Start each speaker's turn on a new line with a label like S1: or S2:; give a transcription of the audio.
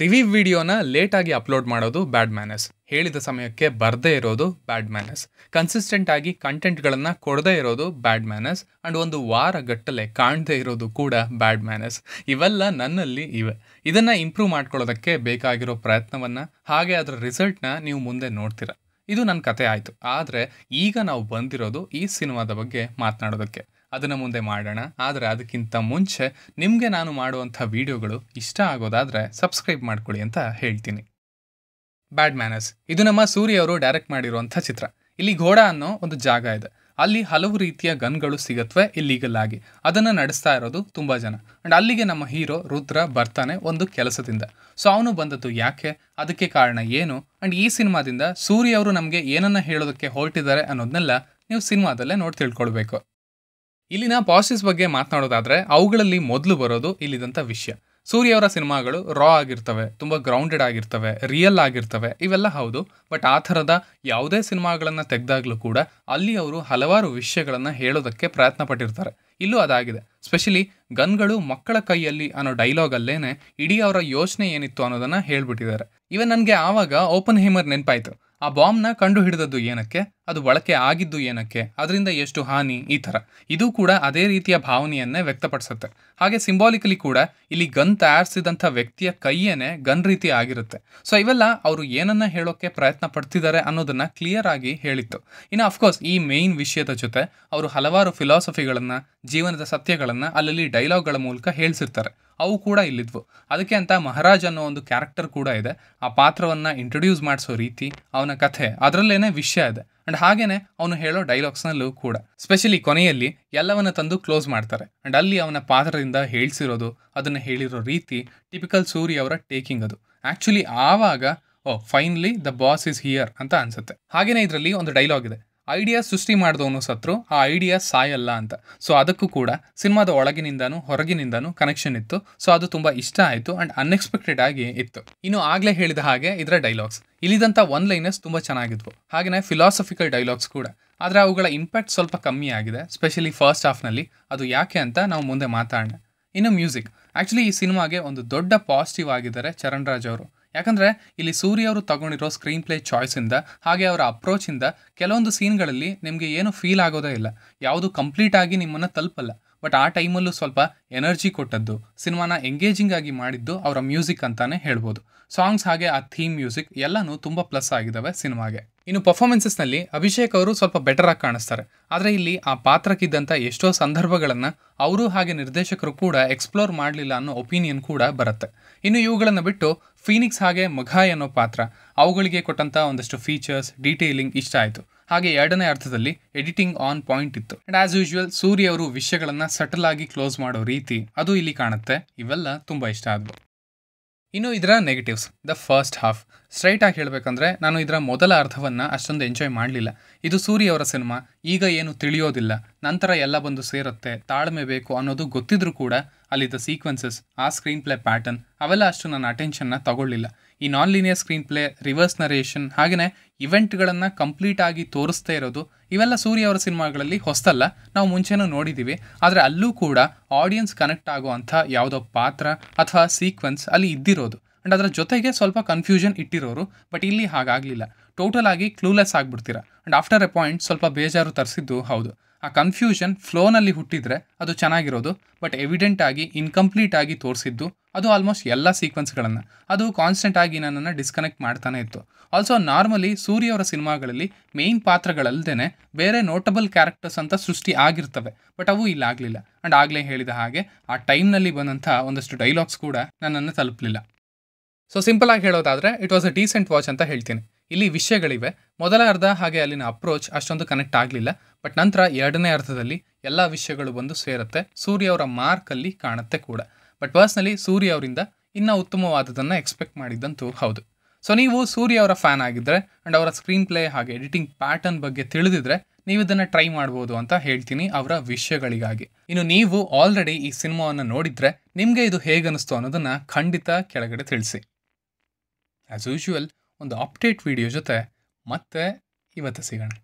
S1: review ವಿಡಿಯೋನ ಲೇಟಾಗಿ upload ಮಾಡೋದು ಬ್ಯಾಡ್ ಮ್ಯಾನಸ್ ಹೇಳಿದ ಸಮಯಕ್ಕೆ ಬರದೇ ಇರೋದು ಬ್ಯಾಡ್ ಮ್ಯಾನಸ್ ಕನ್ಸಿಸ್ಟೆಂಟ್ ಆಗಿ ಕಂಟೆಂಟ್ಗಳನ್ನು ಕೊಡದೇ ಇರೋದು ಬ್ಯಾಡ್ ಮ್ಯಾನಸ್ ಆ್ಯಂಡ್ ಒಂದು ವಾರ ಗಟ್ಟಲೆ ಕಾಣದೇ ಇರೋದು ಕೂಡ ಬ್ಯಾಡ್ ಮ್ಯಾನಸ್ ಇವೆಲ್ಲ ನನ್ನಲ್ಲಿ ಇವೆ ಇದನ್ನು ಇಂಪ್ರೂವ್ ಮಾಡ್ಕೊಳ್ಳೋದಕ್ಕೆ ಬೇಕಾಗಿರೋ ಪ್ರಯತ್ನವನ್ನು ಹಾಗೆ ಅದರ ರಿಸಲ್ಟ್ನ ನೀವು ಮುಂದೆ ನೋಡ್ತೀರಾ ಇದು ನನ್ನ ಕತೆ ಆಯಿತು ಆದರೆ ಈಗ ನಾವು ಬಂದಿರೋದು ಈ ಸಿನಿಮಾದ ಬಗ್ಗೆ ಮಾತನಾಡೋದಕ್ಕೆ ಅದನ್ನು ಮುಂದೆ ಮಾಡೋಣ ಆದರೆ ಅದಕ್ಕಿಂತ ಮುಂಚೆ ನಿಮಗೆ ನಾನು ಮಾಡುವಂಥ ವಿಡಿಯೋಗಳು ಇಷ್ಟ ಆಗೋದಾದರೆ ಸಬ್ಸ್ಕ್ರೈಬ್ ಮಾಡ್ಕೊಳ್ಳಿ ಅಂತ ಹೇಳ್ತೀನಿ ಬ್ಯಾಡ್ ಮ್ಯಾನರ್ಸ್ ಇದು ನಮ್ಮ ಸೂರ್ಯ ಅವರು ಡೈರೆಕ್ಟ್ ಮಾಡಿರುವಂಥ ಚಿತ್ರ ಇಲ್ಲಿ ಘೋಡ ಅನ್ನೋ ಒಂದು ಜಾಗ ಇದೆ ಅಲ್ಲಿ ಹಲವು ರೀತಿಯ ಗನ್ಗಳು ಸಿಗತ್ವೆ ಇಲ್ಲೀಗಲ್ ಆಗಿ ಅದನ್ನು ನಡೆಸ್ತಾ ಇರೋದು ತುಂಬ ಜನ ಆ್ಯಂಡ್ ಅಲ್ಲಿಗೆ ನಮ್ಮ ಹೀರೋ ರುದ್ರ ಬರ್ತಾನೆ ಒಂದು ಕೆಲಸದಿಂದ ಸೊ ಅವನು ಬಂದದ್ದು ಯಾಕೆ ಅದಕ್ಕೆ ಕಾರಣ ಏನು ಆ್ಯಂಡ್ ಈ ಸಿನಿಮಾದಿಂದ ಸೂರ್ಯ ಅವರು ನಮಗೆ ಏನನ್ನು ಹೇಳೋದಕ್ಕೆ ಹೊರಟಿದ್ದಾರೆ ಅನ್ನೋದನ್ನೆಲ್ಲ ನೀವು ಸಿನಿಮಾದಲ್ಲೇ ನೋಡಿ ತಿಳ್ಕೊಳ್ಬೇಕು ಇಲ್ಲಿನ ಪಾಸಿಸ್ ಬಗ್ಗೆ ಮಾತನಾಡೋದಾದ್ರೆ ಅವುಗಳಲ್ಲಿ ಮೊದಲು ಬರೋದು ಇಲ್ಲಿದಂಥ ವಿಷಯ ಸೂರ್ಯ ಅವರ ಸಿನಿಮಾಗಳು ರಾ ಆಗಿರ್ತವೆ ತುಂಬ ಗ್ರೌಂಡೆಡ್ ಆಗಿರ್ತವೆ ರಿಯಲ್ ಆಗಿರ್ತವೆ ಇವೆಲ್ಲ ಹೌದು ಬಟ್ ಆ ಥರದ ಯಾವುದೇ ಸಿನಿಮಾಗಳನ್ನು ತೆಗೆದಾಗಲೂ ಕೂಡ ಅಲ್ಲಿ ಅವರು ಹಲವಾರು ವಿಷಯಗಳನ್ನು ಹೇಳೋದಕ್ಕೆ ಪ್ರಯತ್ನ ಪಟ್ಟಿರ್ತಾರೆ ಇಲ್ಲೂ ಅದಾಗಿದೆ ಸ್ಪೆಷಲಿ ಗನ್ಗಳು ಮಕ್ಕಳ ಕೈಯಲ್ಲಿ ಅನ್ನೋ ಡೈಲಾಗ್ ಅಲ್ಲೇನೆ ಇಡೀ ಅವರ ಯೋಚನೆ ಏನಿತ್ತು ಅನ್ನೋದನ್ನು ಹೇಳ್ಬಿಟ್ಟಿದ್ದಾರೆ ಇವನ್ ನನಗೆ ಆವಾಗ ಓಪನ್ ಹೇಮರ್ ನೆನಪಾಯಿತು ಆ ಬಾಂಬ್ನ ಕಂಡು ಹಿಡಿದದ್ದು ಏನಕ್ಕೆ ಅದು ಬಳಕೆ ಆಗಿದ್ದು ಏನಕ್ಕೆ ಅದರಿಂದ ಎಷ್ಟು ಹಾನಿ ಈ ಥರ ಇದು ಕೂಡ ಅದೇ ರೀತಿಯ ಭಾವನೆಯನ್ನೇ ವ್ಯಕ್ತಪಡಿಸುತ್ತೆ ಹಾಗೆ ಸಿಂಬಾಲಿಕಲಿ ಕೂಡ ಇಲ್ಲಿ ಗನ್ ತಯಾರಿಸಿದಂಥ ವ್ಯಕ್ತಿಯ ಕೈಯೇನೆ ಗನ್ ರೀತಿ ಆಗಿರುತ್ತೆ ಸೊ ಇವೆಲ್ಲ ಅವರು ಏನನ್ನ ಹೇಳೋಕ್ಕೆ ಪ್ರಯತ್ನ ಪಡ್ತಿದ್ದಾರೆ ಅನ್ನೋದನ್ನು ಕ್ಲಿಯರ್ ಆಗಿ ಹೇಳಿತ್ತು ಇನ್ನು ಅಫ್ಕೋರ್ಸ್ ಈ ಮೇನ್ ವಿಷಯದ ಜೊತೆ ಅವರು ಹಲವಾರು ಫಿಲಾಸಫಿಗಳನ್ನು ಜೀವನದ ಸತ್ಯಗಳನ್ನು ಅಲ್ಲಲ್ಲಿ ಡೈಲಾಗ್ಗಳ ಮೂಲಕ ಹೇಳಿಸಿರ್ತಾರೆ ಅವು ಕೂಡ ಇಲ್ಲಿದ್ವು ಅದಕ್ಕೆ ಅಂತ ಮಹಾರಾಜ್ ಅನ್ನೋ ಒಂದು ಕ್ಯಾರೆಕ್ಟರ್ ಕೂಡ ಇದೆ ಆ ಪಾತ್ರವನ್ನು ಇಂಟ್ರೊಡ್ಯೂಸ್ ಮಾಡಿಸೋ ರೀತಿ ಅವನ ಕಥೆ ಅದರಲ್ಲೇನೆ ವಿಷಯ ಇದೆ ಅಂಡ್ ಹಾಗೇನೆ ಅವನು ಹೇಳೋ ಡೈಲಾಗ್ಸ್ನಲ್ಲೂ ಕೂಡ ಸ್ಪೆಷಲಿ ಕೊನೆಯಲ್ಲಿ ಎಲ್ಲವನ್ನ ತಂದು ಕ್ಲೋಸ್ ಮಾಡ್ತಾರೆ ಅಂಡ್ ಅಲ್ಲಿ ಅವನ ಪಾತ್ರದಿಂದ ಹೇಳ್ಸಿರೋದು ಅದನ್ನು ಹೇಳಿರೋ ರೀತಿ ಟಿಪಿಕಲ್ ಸೂರಿ ಅವರ ಟೇಕಿಂಗ್ ಅದು ಆಕ್ಚುಲಿ ಆವಾಗ oh finally the boss is here ಅಂತ ಅನ್ಸುತ್ತೆ ಹಾಗೇನೆ ಇದರಲ್ಲಿ ಒಂದು ಡೈಲಾಗ್ ಇದೆ ಐಡಿಯಾ ಸೃಷ್ಟಿ ಮಾಡಿದವನು ಸತ್ರು ಆ ಐಡಿಯಾ ಸಾಯಲ್ಲ ಅಂತ ಸೊ ಅದಕ್ಕೂ ಕೂಡ ಸಿನಿಮಾದ ಒಳಗಿನಿಂದಾನು ಹೊರಗಿನಿಂದಾನು ಕನೆಕ್ಷನ್ ಇತ್ತು ಸೊ ಅದು ತುಂಬ ಇಷ್ಟ ಆಯಿತು ಅಂಡ್ ಅನ್ಎಕ್ಸ್ಪೆಕ್ಟೆಡ್ ಆಗಿ ಇತ್ತು ಇನ್ನು ಆಗಲೇ ಹೇಳಿದ ಹಾಗೆ ಇದರ ಡೈಲಾಗ್ಸ್ ಇಲ್ಲಿದಂಥ ಒನ್ ಲೈನರ್ಸ್ ತುಂಬ ಚೆನ್ನಾಗಿದ್ವು ಹಾಗೆಯೇ ಫಿಲಾಸಫಿಕಲ್ ಡೈಲಾಗ್ಸ್ ಕೂಡ ಆದರೆ ಅವುಗಳ ಇಂಪ್ಯಾಕ್ಟ್ ಸ್ವಲ್ಪ ಕಮ್ಮಿ ಆಗಿದೆ ಸ್ಪೆಷಲಿ ಫಸ್ಟ್ ಹಾಫ್ನಲ್ಲಿ ಅದು ಯಾಕೆ ಅಂತ ನಾವು ಮುಂದೆ ಮಾತಾಡೋಣ ಇನ್ನು ಮ್ಯೂಸಿಕ್ ಆ್ಯಕ್ಚುಲಿ ಈ ಸಿನಿಮಾಗೆ ಒಂದು ದೊಡ್ಡ ಪಾಸಿಟಿವ್ ಆಗಿದ್ದಾರೆ ಚರಣ್ ರಾಜ್ ಅವರು ಯಾಕಂದರೆ ಇಲ್ಲಿ ಸೂರ್ಯ ಅವರು ತಗೊಂಡಿರೋ ಸ್ಕ್ರೀನ್ ಪ್ಲೇ ಚಾಯ್ಸಿಂದ ಹಾಗೆ ಅವರ ಅಪ್ರೋಚಿಂದ ಕೆಲವೊಂದು ಸೀನ್ಗಳಲ್ಲಿ ನಿಮಗೆ ಏನು ಫೀಲ್ ಆಗೋದೇ ಇಲ್ಲ ಯಾವುದು ಕಂಪ್ಲೀಟ್ ಆಗಿ ನಿಮ್ಮನ್ನು ತಲುಪಲ್ಲ ಬಟ್ ಆ ಟೈಮಲ್ಲೂ ಸ್ವಲ್ಪ ಎನರ್ಜಿ ಕೊಟ್ಟದ್ದು ಸಿನಿಮಾನ ಎಂಗೇಜಿಂಗ್ ಆಗಿ ಮಾಡಿದ್ದು ಅವರ ಮ್ಯೂಸಿಕ್ ಅಂತಾನೆ ಹೇಳ್ಬೋದು ಸಾಂಗ್ಸ್ ಹಾಗೆ ಆ ಥೀಮ್ ಮ್ಯೂಸಿಕ್ ಎಲ್ಲನೂ ತುಂಬ ಪ್ಲಸ್ ಆಗಿದ್ದಾವೆ ಸಿನಿಮಾಗೆ ಇನ್ನು ಪರ್ಫಾರ್ಮೆನ್ಸಸ್ನಲ್ಲಿ ಅಭಿಷೇಕ್ ಅವರು ಸ್ವಲ್ಪ ಬೆಟರ್ ಆಗಿ ಕಾಣಿಸ್ತಾರೆ ಆದರೆ ಇಲ್ಲಿ ಆ ಪಾತ್ರಕ್ಕಿದ್ದಂಥ ಎಷ್ಟೋ ಸಂದರ್ಭಗಳನ್ನು ಅವರು ಹಾಗೆ ನಿರ್ದೇಶಕರು ಕೂಡ ಎಕ್ಸ್ಪ್ಲೋರ್ ಮಾಡಲಿಲ್ಲ ಅನ್ನೋ ಒಪಿನಿಯನ್ ಕೂಡ ಬರುತ್ತೆ ಇನ್ನು ಇವುಗಳನ್ನು ಬಿಟ್ಟು ಫೀನಿಕ್ಸ್ ಹಾಗೆ ಮಘ ಅನ್ನೋ ಪಾತ್ರ ಅವುಗಳಿಗೆ ಕೊಟ್ಟಂಥ ಒಂದಷ್ಟು ಫೀಚರ್ಸ್ ಡೀಟೇಲಿಂಗ್ ಇಷ್ಟ ಆಯಿತು ಹಾಗೆ ಎರಡನೇ ಅರ್ಥದಲ್ಲಿ ಎಡಿಟಿಂಗ್ ಆನ್ ಪಾಯಿಂಟ್ ಇತ್ತು ಅಂಡ್ ಆಸ್ ಯೂಶುವಲ್ ಸೂರ್ಯ ಅವರು ವಿಷಯಗಳನ್ನ ಸಟಲ್ ಆಗಿ ಕ್ಲೋಸ್ ಮಾಡೋ ರೀತಿ ಅದು ಇಲ್ಲಿ ಕಾಣುತ್ತೆ ಇವೆಲ್ಲ ತುಂಬಾ ಇಷ್ಟ ಆದ್ವು ಇನ್ನು ಇದರ negatives the first half straight ಆಗಿ ಹೇಳಬೇಕಂದ್ರೆ ನಾನು ಇದರ ಮೊದಲ ಅರ್ಥವನ್ನು ಅಷ್ಟೊಂದು ಎಂಜಾಯ್ ಮಾಡಲಿಲ್ಲ ಇದು ಸೂರ್ಯ ಅವರ ಸಿನಿಮಾ ಈಗ ಏನು ತಿಳಿಯೋದಿಲ್ಲ ನಂತರ ಎಲ್ಲ ಬಂದು ಸೇರುತ್ತೆ ತಾಳ್ಮೆ ಬೇಕು ಅನ್ನೋದು ಗೊತ್ತಿದ್ರೂ ಕೂಡ ಅಲ್ಲಿದ್ದ ಸೀಕ್ವೆನ್ಸಸ್ ಆ ಸ್ಕ್ರೀನ್ ಪ್ಲೇ ಪ್ಯಾಟರ್ನ್ ಅವೆಲ್ಲ ಅಷ್ಟು ನನ್ನ ಅಟೆನ್ಷನ್ನ ತಗೊಳ್ಳಿಲ್ಲ ಈ non linear screenplay reverse narration ಹಾಗೆಯೇ ಇವೆಂಟ್ಗಳನ್ನು ಕಂಪ್ಲೀಟ್ ಆಗಿ ತೋರಿಸ್ತಾ ಇರೋದು ಇವೆಲ್ಲ ಸೂರ್ಯ ಅವರ ಸಿನಿಮಾಗಳಲ್ಲಿ ಹೊಸ್ತಲ್ಲ ನಾವು ಮುಂಚೆನೂ ನೋಡಿದ್ದೀವಿ ಆದರೆ ಅಲ್ಲೂ ಕೂಡ ಆಡಿಯನ್ಸ್ ಕನೆಕ್ಟ್ ಆಗುವಂಥ ಯಾವುದೋ ಪಾತ್ರ ಅಥವಾ ಸೀಕ್ವೆನ್ಸ್ ಅಲ್ಲಿ ಇದ್ದಿರೋದು ಆ್ಯಂಡ್ ಅದರ ಜೊತೆಗೆ ಸ್ವಲ್ಪ ಕನ್ಫ್ಯೂಷನ್ ಇಟ್ಟಿರೋರು ಬಟ್ ಇಲ್ಲಿ ಹಾಗಾಗಲಿಲ್ಲ ಟೋಟಲ್ ಆಗಿ ಕ್ಲೂಲೆಸ್ ಆಗಿಬಿಡ್ತೀರಾ ಆ್ಯಂಡ್ ಆಫ್ಟರ್ ಎ ಪಾಯಿಂಟ್ ಸ್ವಲ್ಪ ಬೇಜಾರು ತರಿಸಿದ್ದು ಹೌದು ಆ ಕನ್ಫ್ಯೂಷನ್ ಫ್ಲೋನಲ್ಲಿ ಹುಟ್ಟಿದರೆ ಅದು ಚೆನ್ನಾಗಿರೋದು ಬಟ್ ಎವಿಡೆಂಟ್ ಆಗಿ ಇನ್ಕಂಪ್ಲೀಟ್ ಆಗಿ ತೋರಿಸಿದ್ದು ಅದು ಆಲ್ಮೋಸ್ಟ್ ಎಲ್ಲ ಸೀಕ್ವೆನ್ಸ್ಗಳನ್ನು ಅದು ಕಾನ್ಸ್ಟೆಂಟ್ ಆಗಿ ನನ್ನನ್ನು ಡಿಸ್ಕನೆಕ್ಟ್ ಮಾಡ್ತಾನೆ ಇತ್ತು ಆಲ್ಸೋ ನಾರ್ಮಲಿ ಸೂರ್ಯವರ ಸಿನಿಮಾಗಳಲ್ಲಿ ಮೇಯ್ನ್ ಪಾತ್ರಗಳಲ್ಲದೆ ಬೇರೆ ನೋಟಬಲ್ ಕ್ಯಾರೆಕ್ಟರ್ಸ್ ಅಂತ ಸೃಷ್ಟಿ ಆಗಿರ್ತವೆ ಬಟ್ ಅವು ಇಲ್ಲಾಗಲಿಲ್ಲ ಆ್ಯಂಡ್ ಆಗಲೇ ಹೇಳಿದ ಹಾಗೆ ಆ ಟೈಮ್ನಲ್ಲಿ ಬಂದಂಥ ಒಂದಷ್ಟು ಡೈಲಾಗ್ಸ್ ಕೂಡ ನನ್ನನ್ನು ತಲುಪಲಿಲ್ಲ ಸೊ ಸಿಂಪಲ್ ಆಗಿ ಹೇಳೋದಾದರೆ it was a decent watch ಅಂತ ಹೇಳ್ತೀನಿ ಇಲ್ಲಿ ವಿಷಯಗಳಿವೆ ಮೊದಲ ಅರ್ಧ ಹಾಗೆ ಅಲ್ಲಿನ ಅಪ್ರೋಚ್ ಅಷ್ಟೊಂದು ಕನೆಕ್ಟ್ ಆಗಲಿಲ್ಲ ಬಟ್ ನಂತರ ಎರಡನೇ ಅರ್ಧದಲ್ಲಿ ಎಲ್ಲ ವಿಷಯಗಳು ಬಂದು ಸೇರುತ್ತೆ ಸೂರ್ಯ ಅವರ ಮಾರ್ಕ್ ಅಲ್ಲಿ ಕಾಣುತ್ತೆ ಕೂಡ ಬಟ್ ಪರ್ಸ್ನಲಿ ಸೂರ್ಯ ಅವರಿಂದ ಇನ್ನೂ ಉತ್ತಮವಾದದನ್ನು ಎಕ್ಸ್ಪೆಕ್ಟ್ ಮಾಡಿದ್ದಂತೂ ಹೌದು ಸೊ ನೀವು ಸೂರ್ಯ ಅವರ ಫ್ಯಾನ್ ಆಗಿದ್ರೆ ಅಂಡ್ ಅವರ ಸ್ಕ್ರೀನ್ ಪ್ಲೇ ಹಾಗೆ ಎಡಿಟಿಂಗ್ ಪ್ಯಾಟರ್ನ್ ಬಗ್ಗೆ ತಿಳಿದಿದ್ರೆ ನೀವು ಇದನ್ನ ಟ್ರೈ ಮಾಡ್ಬೋದು ಅಂತ ಹೇಳ್ತೀನಿ ಅವರ ವಿಷಯಗಳಿಗಾಗಿ ಇನ್ನು ನೀವು ಆಲ್ರೆಡಿ ಈ ಸಿನಿಮಾವನ್ನು ನೋಡಿದರೆ ನಿಮಗೆ ಇದು ಹೇಗನ್ನಿಸ್ತು ಅನ್ನೋದನ್ನು ಖಂಡಿತ ಕೆಳಗಡೆ ತಿಳಿಸಿ ಆಸ್ ಯೂಶುವಲ್ ಒಂದು ಅಪ್ಡೇಟ್ ವಿಡಿಯೋ ಜೊತೆ ಮತ್ತೆ ಇವತ್ತು ಸಿಗೋಣ